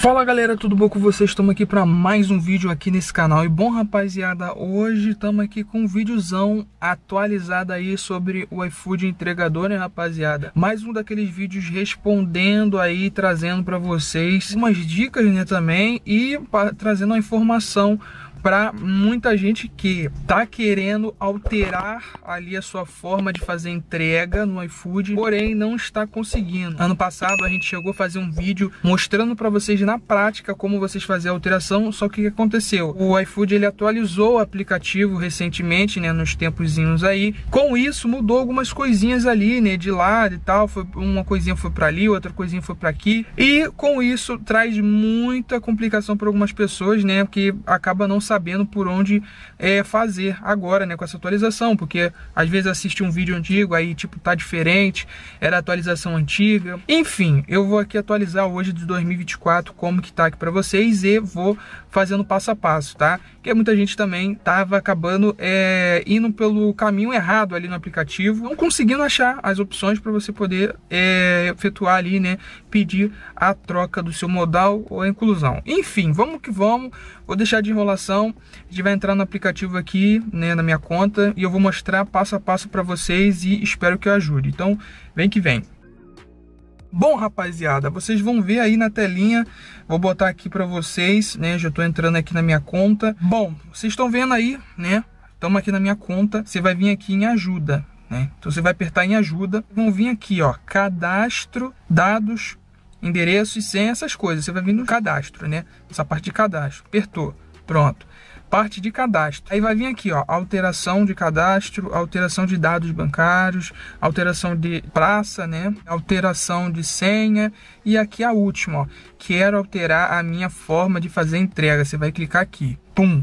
Fala galera, tudo bom com vocês? Estamos aqui para mais um vídeo aqui nesse canal. E bom rapaziada, hoje estamos aqui com um videozão atualizado aí sobre o iFood entregador, né rapaziada? Mais um daqueles vídeos respondendo aí, trazendo para vocês umas dicas, né, também e trazendo a informação para muita gente que tá querendo alterar ali a sua forma de fazer entrega no iFood, porém não está conseguindo. Ano passado a gente chegou a fazer um vídeo mostrando para vocês na prática como vocês fazer a alteração, só que o que aconteceu? O iFood ele atualizou o aplicativo recentemente, né, nos tempozinhos aí. Com isso mudou algumas coisinhas ali, né, de lado e tal, foi uma coisinha foi para ali, outra coisinha foi para aqui. E com isso traz muita complicação para algumas pessoas, né, que acaba não sabendo por onde é, fazer agora, né, com essa atualização, porque às vezes assiste um vídeo antigo, aí tipo tá diferente, era atualização antiga. Enfim, eu vou aqui atualizar hoje de 2024 como que tá aqui para vocês e vou fazendo passo a passo, tá? Porque muita gente também tava acabando é, indo pelo caminho errado ali no aplicativo, não conseguindo achar as opções para você poder é, efetuar ali, né, pedir a troca do seu modal ou a inclusão. Enfim, vamos que vamos. Vou deixar de enrolação então, a gente vai entrar no aplicativo aqui, né, na minha conta, e eu vou mostrar passo a passo para vocês e espero que eu ajude. Então, vem que vem. Bom, rapaziada, vocês vão ver aí na telinha, vou botar aqui para vocês, né, já estou entrando aqui na minha conta. Bom, vocês estão vendo aí, né, estamos aqui na minha conta, você vai vir aqui em ajuda, né, então você vai apertar em ajuda, vão vir aqui, ó, cadastro, dados, endereço e senha, essas coisas, você vai vir no cadastro, né, essa parte de cadastro, apertou. Pronto. Parte de cadastro. Aí vai vir aqui, ó, alteração de cadastro, alteração de dados bancários, alteração de praça, né? Alteração de senha e aqui a última, ó, quero alterar a minha forma de fazer entrega. Você vai clicar aqui. Pum.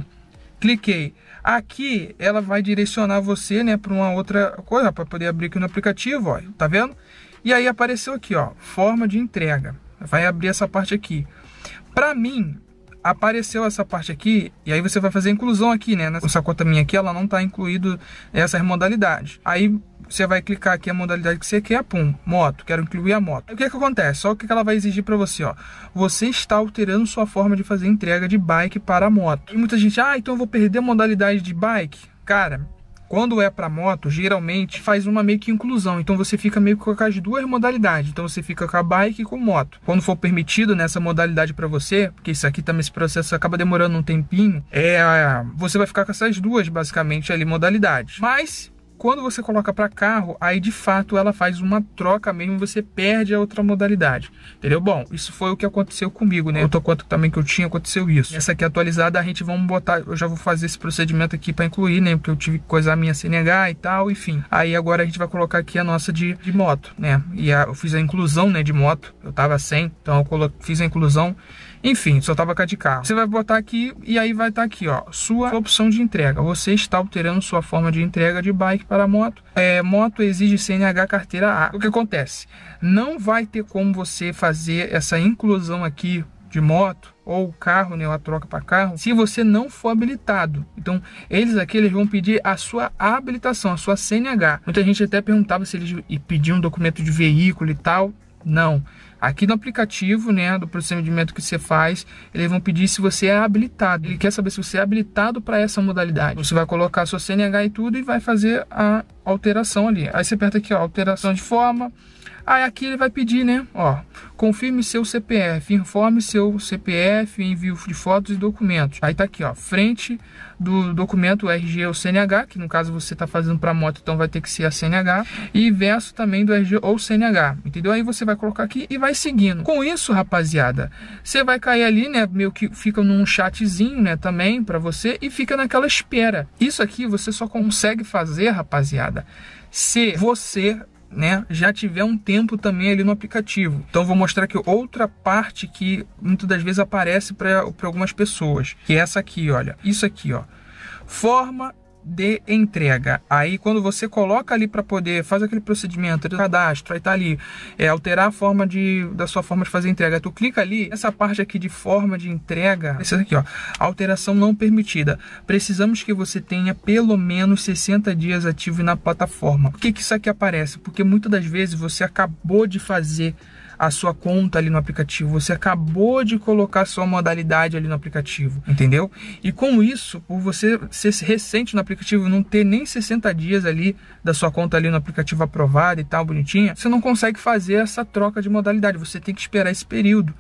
Cliquei. Aqui ela vai direcionar você, né, para uma outra coisa, para poder abrir aqui no aplicativo, ó. Tá vendo? E aí apareceu aqui, ó, forma de entrega. Vai abrir essa parte aqui. Para mim, apareceu essa parte aqui, e aí você vai fazer a inclusão aqui, né? Nessa conta minha aqui, ela não está incluído essas modalidades. Aí você vai clicar aqui a modalidade que você quer, pum, moto, quero incluir a moto. O que é que acontece? Só o que ela vai exigir para você, ó. Você está alterando sua forma de fazer entrega de bike para moto. E muita gente, ah, então eu vou perder a modalidade de bike? Cara, quando é para moto, geralmente faz uma meio que inclusão. Então você fica meio que com as duas modalidades. Então você fica com a bike e com moto. Quando for permitido nessa né, modalidade para você, porque isso aqui também esse processo acaba demorando um tempinho, é você vai ficar com essas duas basicamente ali modalidades. Mas quando você coloca para carro, aí de fato ela faz uma troca mesmo, você perde a outra modalidade. Entendeu? Bom, isso foi o que aconteceu comigo, né? Outra conta também que eu tinha, aconteceu isso. Essa aqui é atualizada, a gente vamos botar, eu já vou fazer esse procedimento aqui para incluir, né? Porque eu tive que coisar a minha CNH e tal, enfim. Aí agora a gente vai colocar aqui a nossa de, de moto, né? E a, eu fiz a inclusão, né, de moto. Eu tava sem, então eu colo, fiz a inclusão enfim, só estava de carro. Você vai botar aqui e aí vai estar tá aqui, ó, sua, sua opção de entrega. Você está alterando sua forma de entrega de bike para moto. É, moto exige CNH carteira A. O que acontece? Não vai ter como você fazer essa inclusão aqui de moto ou carro, né, ou a troca para carro, se você não for habilitado. Então, eles aqui eles vão pedir a sua habilitação, a sua CNH. Muita gente até perguntava se eles pediam um documento de veículo e tal. Não. Aqui no aplicativo, né, do procedimento que você faz, eles vão pedir se você é habilitado. Ele quer saber se você é habilitado para essa modalidade. Você vai colocar sua CNH e tudo e vai fazer a alteração ali. Aí você aperta aqui, ó, alteração de forma, Aí aqui ele vai pedir, né? Ó, confirme seu CPF, informe seu CPF, envio de fotos e documentos. Aí tá aqui, ó, frente do documento RG ou CNH, que no caso você tá fazendo para moto, então vai ter que ser a CNH, e verso também do RG ou CNH, entendeu? Aí você vai colocar aqui e vai seguindo. Com isso, rapaziada, você vai cair ali, né, meio que fica num chatzinho, né, também para você e fica naquela espera. Isso aqui você só consegue fazer, rapaziada, se você né, já tiver um tempo também ali no aplicativo. Então vou mostrar aqui outra parte que muitas das vezes aparece para algumas pessoas, que é essa aqui, olha. Isso aqui, ó. Forma de entrega. Aí quando você coloca ali para poder fazer aquele procedimento do cadastro, aí tá ali, é, alterar a forma de da sua forma de fazer entrega. Tu clica ali, essa parte aqui de forma de entrega, essa aqui, ó, alteração não permitida. Precisamos que você tenha pelo menos 60 dias ativo na plataforma. Por que que isso aqui aparece? Porque muitas das vezes você acabou de fazer a sua conta ali no aplicativo, você acabou de colocar sua modalidade ali no aplicativo, entendeu? E com isso, por você ser recente no aplicativo, não ter nem 60 dias ali da sua conta ali no aplicativo aprovada e tal, bonitinha, você não consegue fazer essa troca de modalidade, você tem que esperar esse período.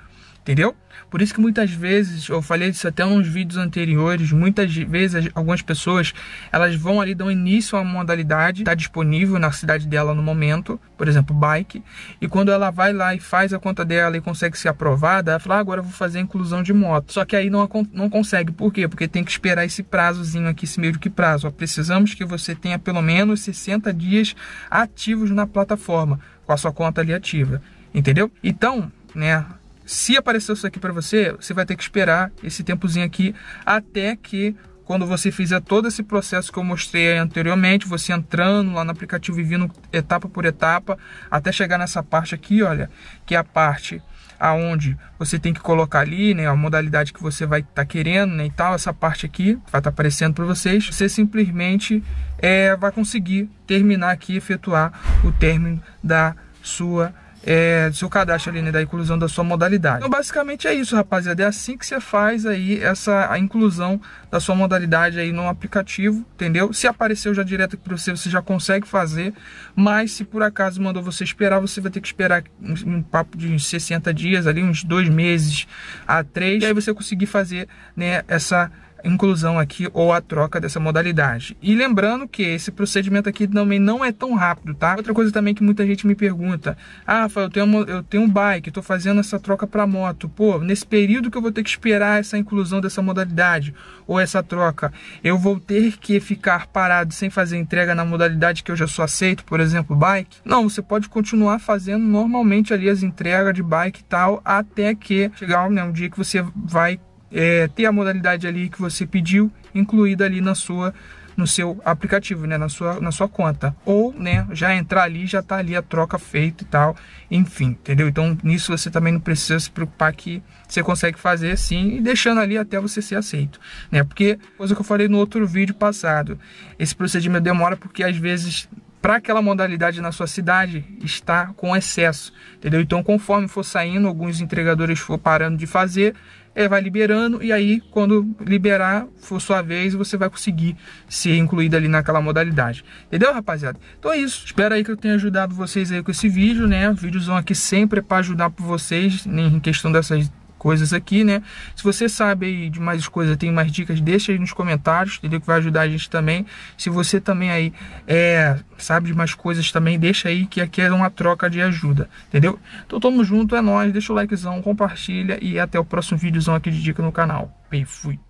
Entendeu? Por isso que muitas vezes, eu falei isso até nos vídeos anteriores, muitas vezes algumas pessoas, elas vão ali, dão início a uma modalidade, está disponível na cidade dela no momento, por exemplo, bike, e quando ela vai lá e faz a conta dela e consegue ser aprovada, ela fala, ah, agora eu vou fazer inclusão de moto. Só que aí não, não consegue, por quê? Porque tem que esperar esse prazozinho aqui, esse meio que prazo. Ó, precisamos que você tenha pelo menos 60 dias ativos na plataforma, com a sua conta ali ativa, entendeu? Então, né, se aparecer isso aqui para você, você vai ter que esperar esse tempozinho aqui até que quando você fizer todo esse processo que eu mostrei anteriormente, você entrando lá no aplicativo e vindo etapa por etapa, até chegar nessa parte aqui, olha, que é a parte aonde você tem que colocar ali, né, a modalidade que você vai estar tá querendo, né, e tal, essa parte aqui vai estar tá aparecendo para vocês. Você simplesmente é, vai conseguir terminar aqui, efetuar o término da sua é, do seu cadastro ali, né, da inclusão da sua modalidade. Então basicamente é isso, rapaziada, é assim que você faz aí essa a inclusão da sua modalidade aí no aplicativo, entendeu? Se apareceu já direto para você, você já consegue fazer, mas se por acaso mandou você esperar, você vai ter que esperar um, um papo de uns 60 dias ali, uns dois meses a três, e aí você conseguir fazer, né, essa inclusão aqui ou a troca dessa modalidade. E lembrando que esse procedimento aqui também não é tão rápido, tá? Outra coisa também que muita gente me pergunta, ah, eu tenho, eu tenho um bike, estou fazendo essa troca para moto, pô, nesse período que eu vou ter que esperar essa inclusão dessa modalidade ou essa troca, eu vou ter que ficar parado sem fazer entrega na modalidade que eu já sou aceito, por exemplo, bike? Não, você pode continuar fazendo normalmente ali as entregas de bike e tal, até que chegar né, um dia que você vai é, ter a modalidade ali que você pediu incluída ali na sua no seu aplicativo, né, na sua na sua conta, ou, né, já entrar ali, já tá ali a troca feita e tal, enfim, entendeu? Então, nisso você também não precisa se preocupar que você consegue fazer sim e deixando ali até você ser aceito, né? Porque coisa que eu falei no outro vídeo passado, esse procedimento demora porque às vezes para aquela modalidade na sua cidade está com excesso, entendeu? Então, conforme for saindo, alguns entregadores for parando de fazer, ele é, vai liberando e aí quando liberar for sua vez, você vai conseguir ser incluído ali naquela modalidade. Entendeu, rapaziada? Então é isso. Espero aí que eu tenha ajudado vocês aí com esse vídeo, né? Vídeos vão aqui sempre é para ajudar para vocês né, em questão dessas coisas aqui, né? Se você sabe de mais coisas, tem mais dicas, deixa aí nos comentários, entendeu? Que vai ajudar a gente também. Se você também aí é, sabe de mais coisas também, deixa aí que aqui é uma troca de ajuda, entendeu? Então tamo junto, é nóis, deixa o likezão, compartilha e até o próximo vídeozão aqui de dica no canal. Bem, fui!